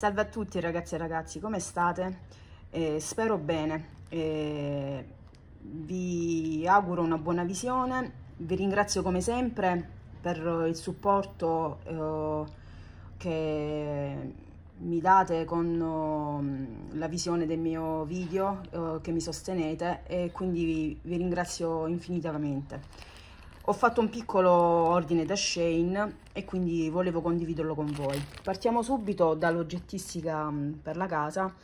Salve a tutti ragazzi e ragazzi, come state? Eh, spero bene, eh, vi auguro una buona visione, vi ringrazio come sempre per il supporto eh, che mi date con mm, la visione del mio video, eh, che mi sostenete e quindi vi, vi ringrazio infinitamente ho fatto un piccolo ordine da Shane e quindi volevo condividerlo con voi. Partiamo subito dall'oggettistica mm, per la casa.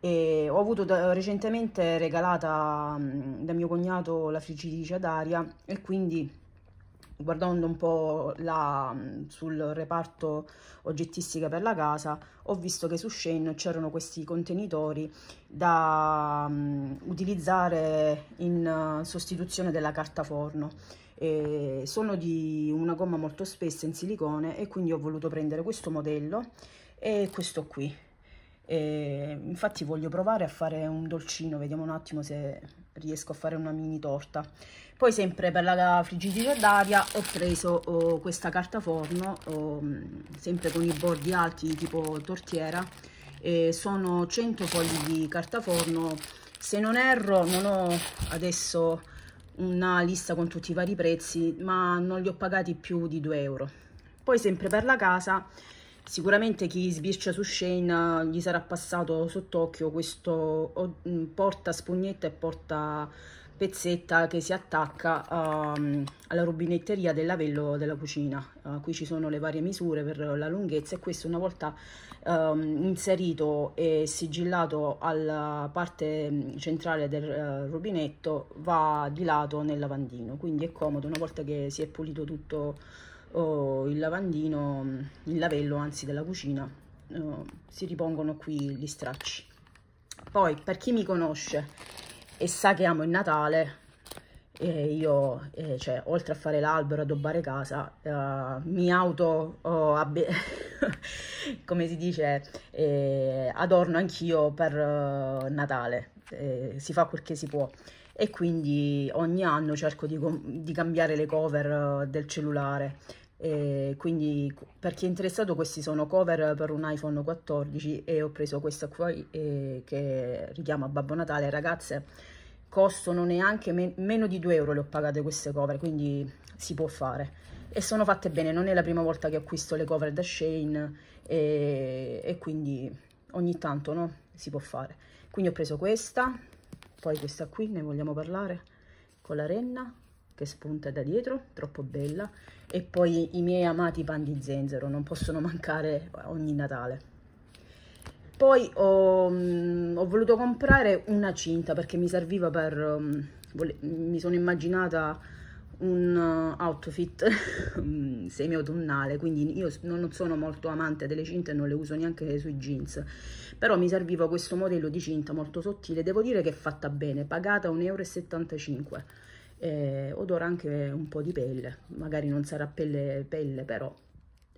E ho avuto da, recentemente regalata mm, da mio cognato la friggitrice d'aria e quindi guardando un po' la, mm, sul reparto oggettistica per la casa ho visto che su Shane c'erano questi contenitori da um, utilizzare in uh, sostituzione della carta forno eh, sono di una gomma molto spessa in silicone e quindi ho voluto prendere questo modello e questo qui e infatti voglio provare a fare un dolcino vediamo un attimo se riesco a fare una mini torta poi sempre per la friggitrice d'aria ho preso oh, questa carta forno oh, sempre con i bordi alti tipo tortiera e sono 100 fogli di carta forno se non erro non ho adesso una lista con tutti i vari prezzi ma non li ho pagati più di 2 euro poi sempre per la casa sicuramente chi sbircia su Shane eh, gli sarà passato sott'occhio questo mm, porta spugnetta e porta pezzetta che si attacca um, alla rubinetteria del dell'avello della cucina. Uh, qui ci sono le varie misure per la lunghezza e questo una volta um, inserito e sigillato alla parte mm, centrale del uh, rubinetto va di lato nel lavandino, quindi è comodo una volta che si è pulito tutto uh, il lavandino, mm, il lavello anzi della cucina, eh, si ripongono qui gli stracci. Poi per chi mi conosce e sa che amo il Natale e io, eh, cioè, oltre a fare l'albero, addobbare casa, uh, mi auto, oh, come si dice, eh, adorno anch'io per uh, Natale, eh, si fa quel che si può. E quindi ogni anno cerco di, di cambiare le cover uh, del cellulare e quindi per chi è interessato questi sono cover per un iPhone 14 e ho preso questa qua eh, che richiama Babbo Natale ragazze costano neanche me meno di 2 euro le ho pagate queste cover quindi si può fare e sono fatte bene non è la prima volta che acquisto le cover da Shane e, e quindi ogni tanto no? si può fare quindi ho preso questa poi questa qui ne vogliamo parlare con la renna che spunta da dietro, troppo bella, e poi i miei amati pan di zenzero, non possono mancare ogni Natale. Poi ho, mm, ho voluto comprare una cinta perché mi serviva per... Mm, mi sono immaginata un uh, outfit mm, semi-autunnale, quindi io non sono molto amante delle cinte e non le uso neanche sui jeans, però mi serviva questo modello di cinta molto sottile, devo dire che è fatta bene, pagata 1,75 euro eh, odora anche un po' di pelle, magari non sarà pelle pelle però,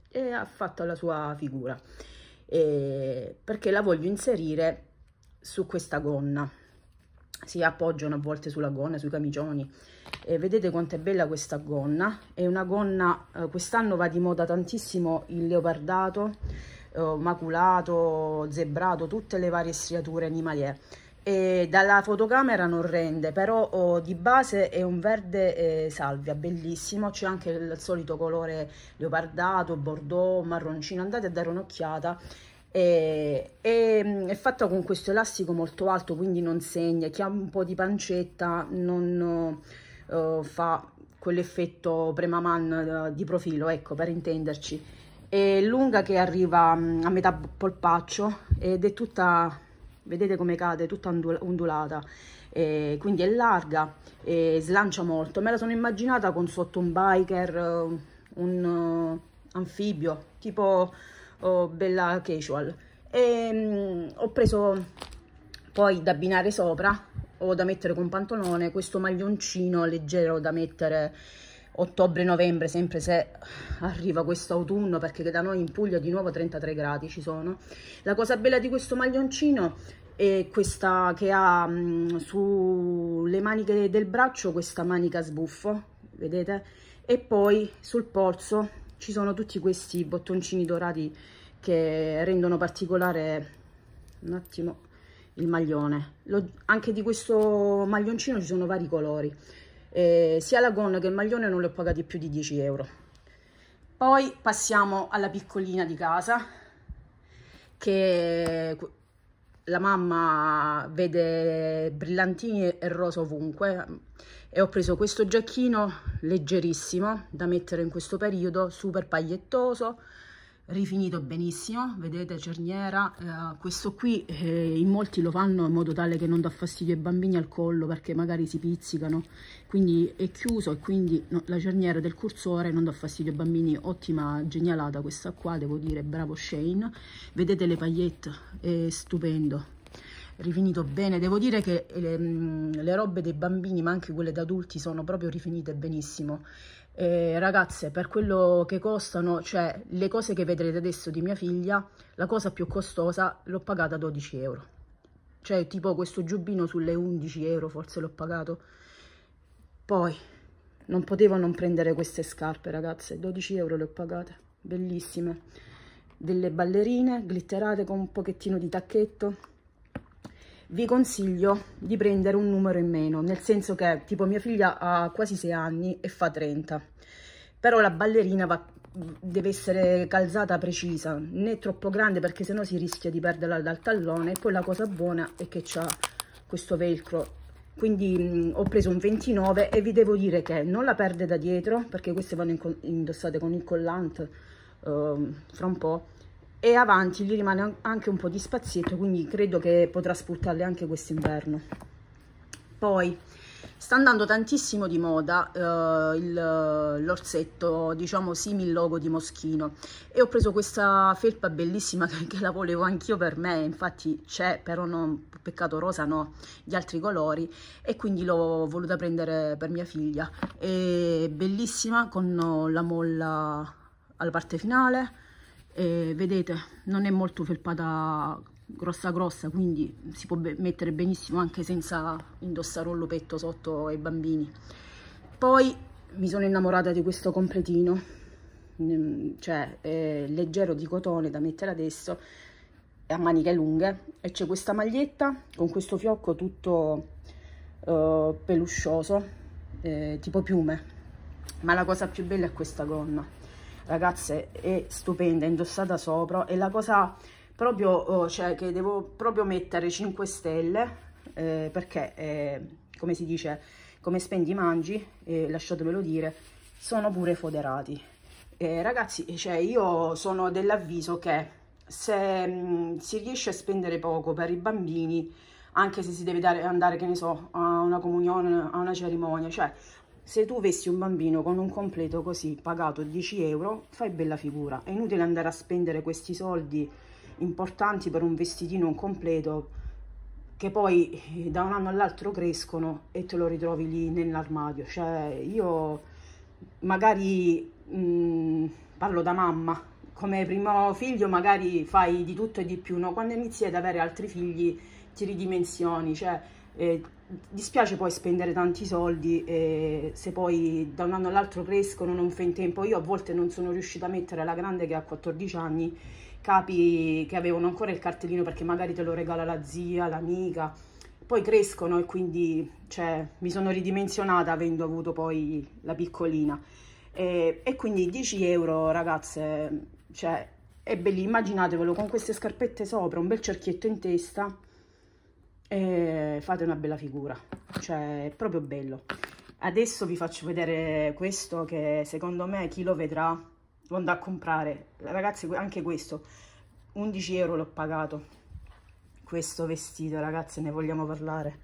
e ha fatto la sua figura, eh, perché la voglio inserire su questa gonna, si appoggiano a volte sulla gonna, sui camicioni, eh, vedete quanto è bella questa gonna, è una gonna, eh, quest'anno va di moda tantissimo il leopardato, eh, maculato, zebrato, tutte le varie striature animalie, eh. E dalla fotocamera non rende, però oh, di base è un verde eh, salvia, bellissimo, c'è anche il solito colore leopardato, bordeaux, marroncino, andate a dare un'occhiata. E, e, mm, è fatta con questo elastico molto alto, quindi non segna, chi ha un po' di pancetta non oh, fa quell'effetto premaman eh, di profilo, ecco, per intenderci. È lunga che arriva mm, a metà polpaccio ed è tutta vedete come cade tutta ondulata e quindi è larga e slancia molto me la sono immaginata con sotto un biker eh, un uh, anfibio tipo uh, bella casual e um, ho preso poi da abbinare sopra o da mettere con pantalone questo maglioncino leggero da mettere ottobre-novembre, sempre se arriva questo autunno, perché da noi in Puglia di nuovo 33 gradi ci sono. La cosa bella di questo maglioncino è questa che ha mh, sulle maniche del braccio questa manica sbuffo, vedete? E poi sul polso ci sono tutti questi bottoncini dorati che rendono particolare un attimo il maglione. Lo, anche di questo maglioncino ci sono vari colori eh, sia la gonna che il maglione non li ho pagati più di 10 euro poi passiamo alla piccolina di casa che eh, la mamma vede brillantini e rosa ovunque e ho preso questo giacchino leggerissimo da mettere in questo periodo super pagliettoso rifinito benissimo vedete cerniera eh, questo qui eh, in molti lo fanno in modo tale che non dà fastidio ai bambini al collo perché magari si pizzicano quindi è chiuso e quindi no, la cerniera del cursore non dà fastidio ai bambini ottima genialata questa qua devo dire bravo Shane vedete le pagliette è stupendo rifinito bene devo dire che le, ehm, le robe dei bambini ma anche quelle da adulti sono proprio rifinite benissimo eh, ragazze, per quello che costano, cioè le cose che vedrete adesso di mia figlia, la cosa più costosa l'ho pagata 12 euro. Cioè, tipo questo giubbino sulle 11 euro forse l'ho pagato. Poi, non potevo non prendere queste scarpe, ragazze. 12 euro le ho pagate, bellissime. Delle ballerine glitterate con un pochettino di tacchetto vi consiglio di prendere un numero in meno, nel senso che tipo mia figlia ha quasi 6 anni e fa 30, però la ballerina va, deve essere calzata precisa, né troppo grande perché sennò si rischia di perderla dal tallone e poi la cosa buona è che c'ha questo velcro quindi mh, ho preso un 29 e vi devo dire che non la perde da dietro perché queste vanno indossate con il collante ehm, uh, fra un po' e avanti gli rimane anche un po' di spazietto quindi credo che potrà sputtarle anche quest'inverno poi sta andando tantissimo di moda eh, l'orsetto diciamo simil logo di Moschino e ho preso questa felpa bellissima che, che la volevo anch'io per me infatti c'è però non, peccato rosa no di altri colori e quindi l'ho voluta prendere per mia figlia è bellissima con la molla alla parte finale eh, vedete non è molto felpata grossa grossa quindi si può mettere benissimo anche senza indossare un lupetto sotto ai bambini poi mi sono innamorata di questo completino mm, cioè eh, leggero di cotone da mettere adesso è a maniche lunghe e c'è questa maglietta con questo fiocco tutto eh, peluscioso eh, tipo piume ma la cosa più bella è questa gonna ragazze è stupenda, indossata sopra e la cosa proprio, oh, cioè che devo proprio mettere 5 stelle eh, perché eh, come si dice, come spendi mangi, eh, lasciatemelo dire, sono pure foderati. Eh, ragazzi, eh, cioè io sono dell'avviso che se mh, si riesce a spendere poco per i bambini, anche se si deve dare, andare, che ne so, a una comunione, a una cerimonia, cioè se tu avessi un bambino con un completo così pagato 10 euro fai bella figura è inutile andare a spendere questi soldi importanti per un vestitino un completo che poi eh, da un anno all'altro crescono e te lo ritrovi lì nell'armadio cioè io magari mh, mm, parlo da mamma come primo figlio magari fai di tutto e di più no? quando inizi ad avere altri figli ti ridimensioni cioè eh, dispiace poi spendere tanti soldi e se poi da un anno all'altro crescono non fa in tempo. Io a volte non sono riuscita a mettere la grande che ha 14 anni capi che avevano ancora il cartellino perché magari te lo regala la zia, l'amica. Poi crescono e quindi cioè, mi sono ridimensionata avendo avuto poi la piccolina. E, e quindi 10 euro ragazze, cioè è bellissimo, immaginatevelo con queste scarpette sopra, un bel cerchietto in testa e fate una bella figura, cioè è proprio bello. Adesso vi faccio vedere questo che secondo me chi lo vedrà lo andrà a comprare. Ragazzi anche questo, 11 euro l'ho pagato, questo vestito ragazzi ne vogliamo parlare,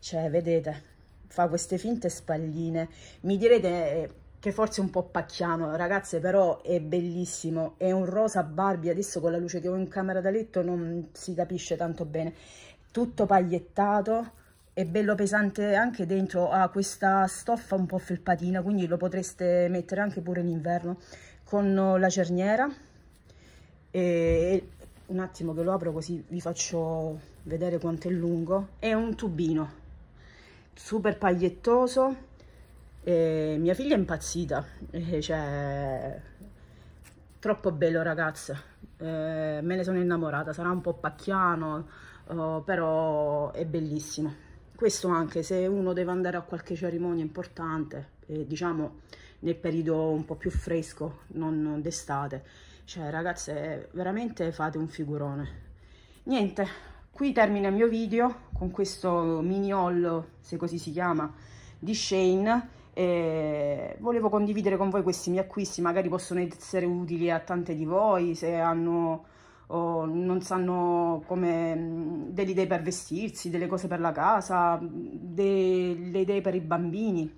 cioè vedete, fa queste finte spalline, mi direte eh, che forse è un po' pacchiano, ragazze, però è bellissimo, è un rosa Barbie, adesso con la luce che ho in camera da letto non si capisce tanto bene, tutto pagliettato e bello pesante anche dentro ha questa stoffa un po' felpatina quindi lo potreste mettere anche pure in inverno con eh, la cerniera e un attimo che lo apro così vi faccio vedere quanto è lungo è un tubino super pagliettoso e mia figlia è impazzita cioè troppo bello ragazza eh, me ne sono innamorata sarà un po' pacchiano eh, però è bellissimo. Questo anche se uno deve andare a qualche cerimonia importante, eh, diciamo nel periodo un po' più fresco, non d'estate. Cioè ragazze, veramente fate un figurone. Niente, qui termina il mio video con questo mini haul, se così si chiama, di Shane e volevo condividere con voi questi miei acquisti magari possono essere utili a tante di voi se hanno o non sanno come mm, delle idee per vestirsi, delle cose per la casa, mm, delle idee per i bambini.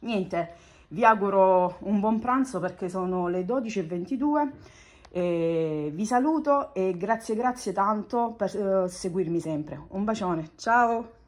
Niente, vi auguro un buon pranzo perché sono le 12.22. E vi saluto e grazie grazie tanto per eh, seguirmi sempre. Un bacione, ciao!